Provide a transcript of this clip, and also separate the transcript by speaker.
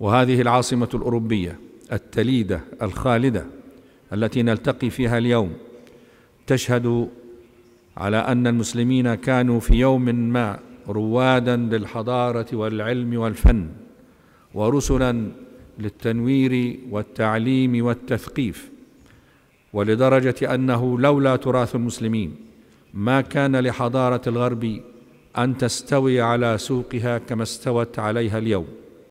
Speaker 1: وهذه العاصمه الاوروبيه التليده الخالده التي نلتقي فيها اليوم تشهد على ان المسلمين كانوا في يوم ما روادا للحضاره والعلم والفن ورسلا للتنوير والتعليم والتثقيف ولدرجه انه لولا تراث المسلمين ما كان لحضاره الغرب ان تستوي على سوقها كما استوت عليها اليوم